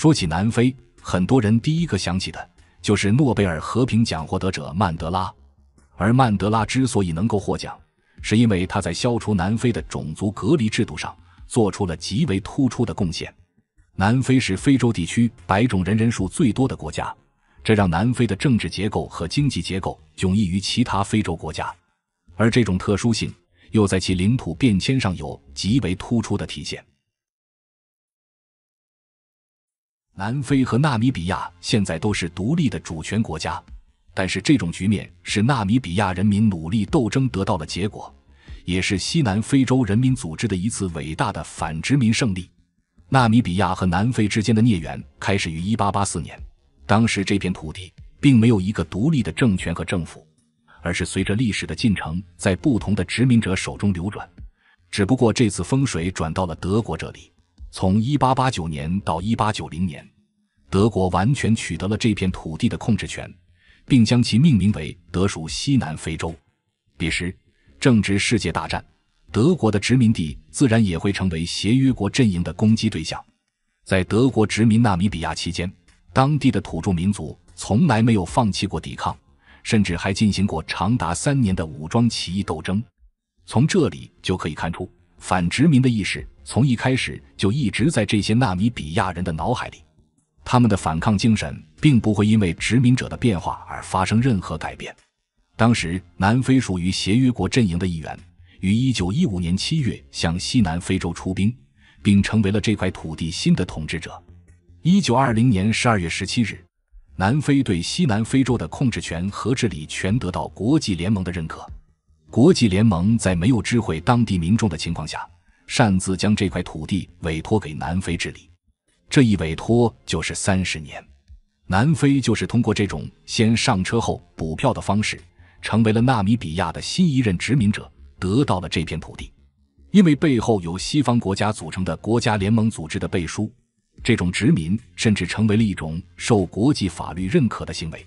说起南非，很多人第一个想起的就是诺贝尔和平奖获得者曼德拉。而曼德拉之所以能够获奖，是因为他在消除南非的种族隔离制度上做出了极为突出的贡献。南非是非洲地区白种人人数最多的国家，这让南非的政治结构和经济结构迥异于其他非洲国家，而这种特殊性又在其领土变迁上有极为突出的体现。南非和纳米比亚现在都是独立的主权国家，但是这种局面是纳米比亚人民努力斗争得到了结果，也是西南非洲人民组织的一次伟大的反殖民胜利。纳米比亚和南非之间的孽缘开始于一八八四年，当时这片土地并没有一个独立的政权和政府，而是随着历史的进程在不同的殖民者手中流转，只不过这次风水转到了德国这里。从1889年到1890年，德国完全取得了这片土地的控制权，并将其命名为德属西南非洲。彼时正值世界大战，德国的殖民地自然也会成为协约国阵营的攻击对象。在德国殖民纳米比亚期间，当地的土著民族从来没有放弃过抵抗，甚至还进行过长达三年的武装起义斗争。从这里就可以看出反殖民的意识。从一开始就一直在这些纳米比亚人的脑海里，他们的反抗精神并不会因为殖民者的变化而发生任何改变。当时南非属于协约国阵营的一员，于1915年7月向西南非洲出兵，并成为了这块土地新的统治者。1920年12月17日，南非对西南非洲的控制权和治理权得到国际联盟的认可。国际联盟在没有知会当地民众的情况下。擅自将这块土地委托给南非治理，这一委托就是三十年。南非就是通过这种先上车后补票的方式，成为了纳米比亚的新一任殖民者，得到了这片土地。因为背后有西方国家组成的国家联盟组织的背书，这种殖民甚至成为了一种受国际法律认可的行为。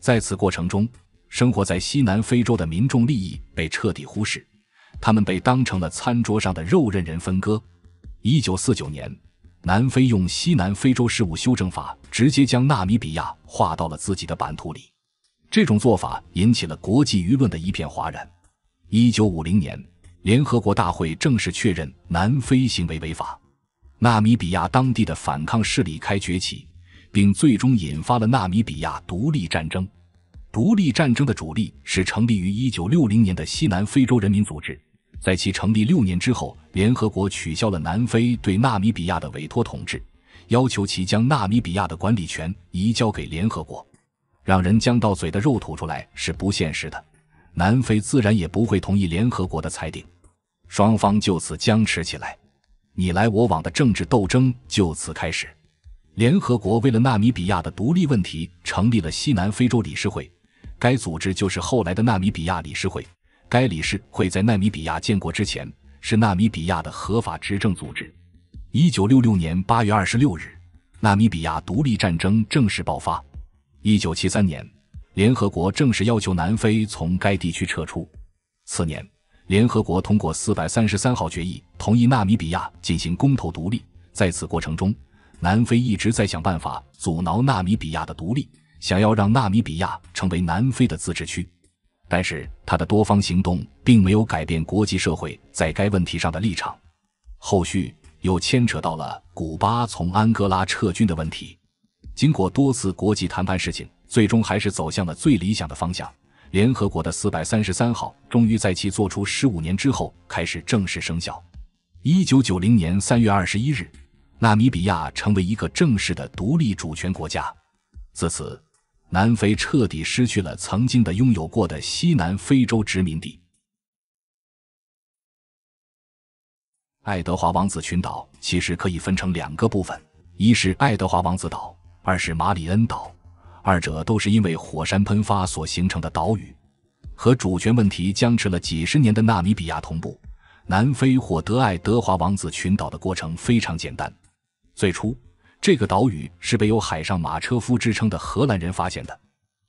在此过程中，生活在西南非洲的民众利益被彻底忽视。他们被当成了餐桌上的肉，任人分割。一九四九年，南非用《西南非洲事务修正法》直接将纳米比亚划到了自己的版图里，这种做法引起了国际舆论的一片哗然。一九五零年，联合国大会正式确认南非行为违法，纳米比亚当地的反抗势力开崛起，并最终引发了纳米比亚独立战争。独立战争的主力是成立于一九六零年的西南非洲人民组织。在其成立六年之后，联合国取消了南非对纳米比亚的委托统治，要求其将纳米比亚的管理权移交给联合国。让人将到嘴的肉吐出来是不现实的，南非自然也不会同意联合国的裁定，双方就此僵持起来，你来我往的政治斗争就此开始。联合国为了纳米比亚的独立问题成立了西南非洲理事会，该组织就是后来的纳米比亚理事会。该理事会，在纳米比亚建国之前，是纳米比亚的合法执政组织。一九六六年八月二十六日，纳米比亚独立战争正式爆发。一九七三年，联合国正式要求南非从该地区撤出。次年，联合国通过四百三十三号决议，同意纳米比亚进行公投独立。在此过程中，南非一直在想办法阻挠纳米比亚的独立，想要让纳米比亚成为南非的自治区。但是他的多方行动并没有改变国际社会在该问题上的立场，后续又牵扯到了古巴从安哥拉撤军的问题。经过多次国际谈判，事情最终还是走向了最理想的方向。联合国的四百三十三号终于在其作出十五年之后开始正式生效。一九九零年三月二十一日，纳米比亚成为一个正式的独立主权国家。自此。南非彻底失去了曾经的拥有过的西南非洲殖民地。爱德华王子群岛其实可以分成两个部分，一是爱德华王子岛，二是马里恩岛，二者都是因为火山喷发所形成的岛屿。和主权问题僵持了几十年的纳米比亚同步，南非获得爱德华王子群岛的过程非常简单。最初。这个岛屿是被有“海上马车夫”之称的荷兰人发现的。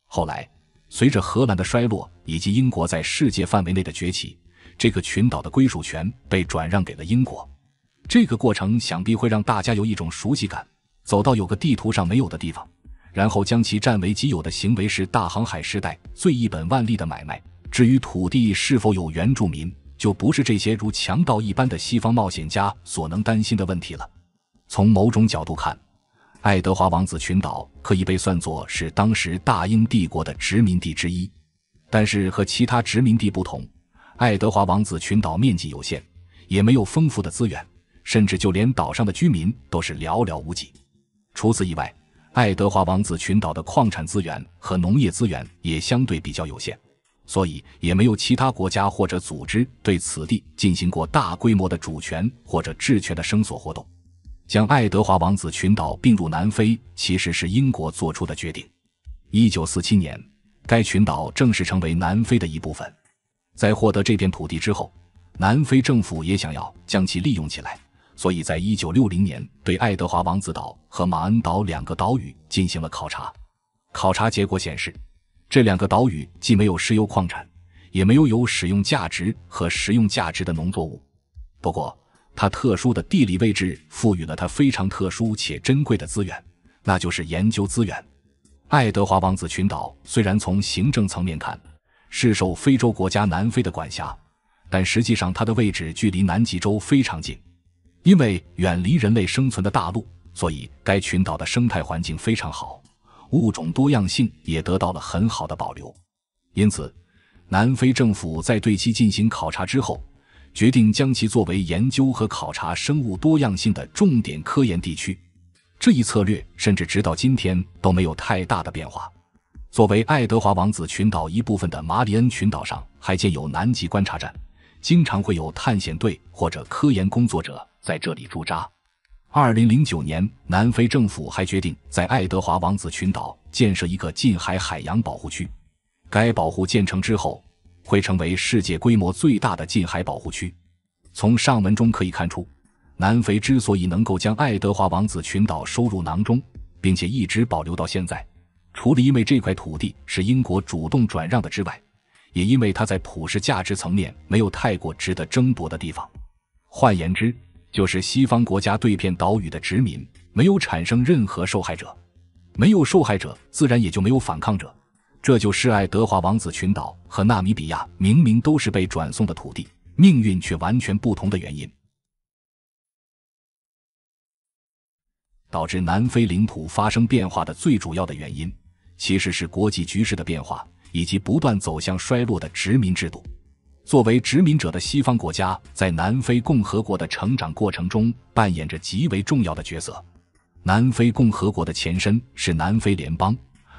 后来，随着荷兰的衰落以及英国在世界范围内的崛起，这个群岛的归属权被转让给了英国。这个过程想必会让大家有一种熟悉感：走到有个地图上没有的地方，然后将其占为己有的行为，是大航海时代最一本万利的买卖。至于土地是否有原住民，就不是这些如强盗一般的西方冒险家所能担心的问题了。从某种角度看，爱德华王子群岛可以被算作是当时大英帝国的殖民地之一，但是和其他殖民地不同，爱德华王子群岛面积有限，也没有丰富的资源，甚至就连岛上的居民都是寥寥无几。除此以外，爱德华王子群岛的矿产资源和农业资源也相对比较有限，所以也没有其他国家或者组织对此地进行过大规模的主权或者治权的声索活动。将爱德华王子群岛并入南非，其实是英国做出的决定。一九四七年，该群岛正式成为南非的一部分。在获得这片土地之后，南非政府也想要将其利用起来，所以在一九六零年对爱德华王子岛和马恩岛两个岛屿进行了考察。考察结果显示，这两个岛屿既没有石油矿产，也没有有使用价值和食用价值的农作物。不过，它特殊的地理位置赋予了它非常特殊且珍贵的资源，那就是研究资源。爱德华王子群岛虽然从行政层面看是受非洲国家南非的管辖，但实际上它的位置距离南极洲非常近。因为远离人类生存的大陆，所以该群岛的生态环境非常好，物种多样性也得到了很好的保留。因此，南非政府在对其进行考察之后。决定将其作为研究和考察生物多样性的重点科研地区，这一策略甚至直到今天都没有太大的变化。作为爱德华王子群岛一部分的马里恩群岛上，还建有南极观察站，经常会有探险队或者科研工作者在这里驻扎。二零零九年，南非政府还决定在爱德华王子群岛建设一个近海海洋保护区。该保护建成之后。会成为世界规模最大的近海保护区。从上文中可以看出，南非之所以能够将爱德华王子群岛收入囊中，并且一直保留到现在，除了因为这块土地是英国主动转让的之外，也因为它在普世价值层面没有太过值得争夺的地方。换言之，就是西方国家对片岛屿的殖民没有产生任何受害者，没有受害者，自然也就没有反抗者。这就是爱德华王子群岛和纳米比亚明明都是被转送的土地，命运却完全不同的原因。导致南非领土发生变化的最主要的原因，其实是国际局势的变化以及不断走向衰落的殖民制度。作为殖民者的西方国家，在南非共和国的成长过程中扮演着极为重要的角色。南非共和国的前身是南非联邦。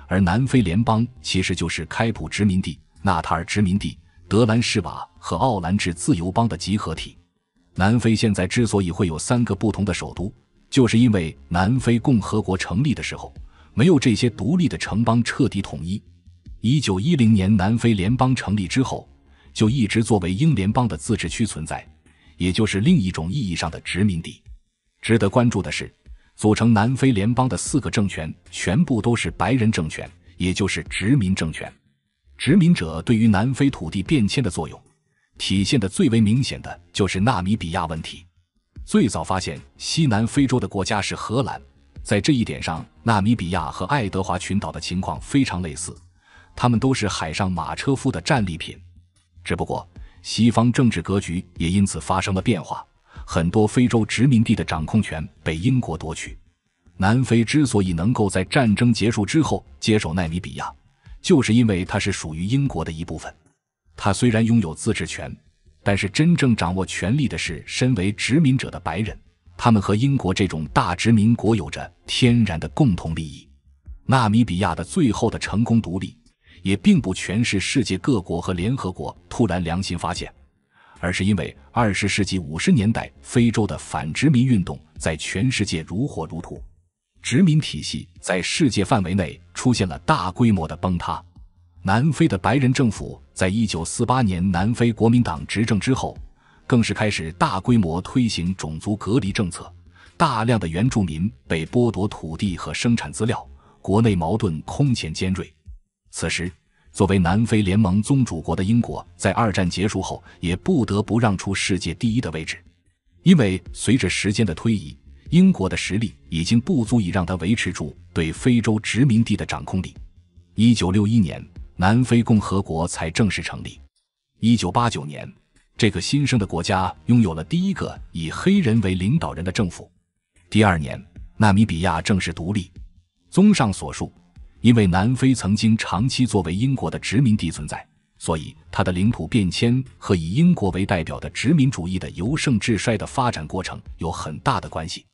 而南非联邦其实就是开普殖民地、纳塔尔殖民地、德兰士瓦和奥兰治自由邦的集合体。南非现在之所以会有三个不同的首都，就是因为南非共和国成立的时候，没有这些独立的城邦彻底统一。一九一零年南非联邦成立之后，就一直作为英联邦的自治区存在，也就是另一种意义上的殖民地。值得关注的是。组成南非联邦的四个政权全部都是白人政权，也就是殖民政权。殖民者对于南非土地变迁的作用，体现的最为明显的就是纳米比亚问题。最早发现西南非洲的国家是荷兰，在这一点上，纳米比亚和爱德华群岛的情况非常类似，他们都是海上马车夫的战利品。只不过，西方政治格局也因此发生了变化。很多非洲殖民地的掌控权被英国夺取。南非之所以能够在战争结束之后接手纳米比亚，就是因为它是属于英国的一部分。它虽然拥有自治权，但是真正掌握权力的是身为殖民者的白人。他们和英国这种大殖民国有着天然的共同利益。纳米比亚的最后的成功独立，也并不全是世界各国和联合国突然良心发现。而是因为二十世纪五十年代，非洲的反殖民运动在全世界如火如荼，殖民体系在世界范围内出现了大规模的崩塌。南非的白人政府在一九四八年南非国民党执政之后，更是开始大规模推行种族隔离政策，大量的原住民被剥夺土地和生产资料，国内矛盾空前尖锐。此时。作为南非联盟宗主国的英国，在二战结束后也不得不让出世界第一的位置，因为随着时间的推移，英国的实力已经不足以让它维持住对非洲殖民地的掌控力。1961年，南非共和国才正式成立。1989年，这个新生的国家拥有了第一个以黑人为领导人的政府。第二年，纳米比亚正式独立。综上所述。因为南非曾经长期作为英国的殖民地存在，所以它的领土变迁和以英国为代表的殖民主义的由盛至衰的发展过程有很大的关系。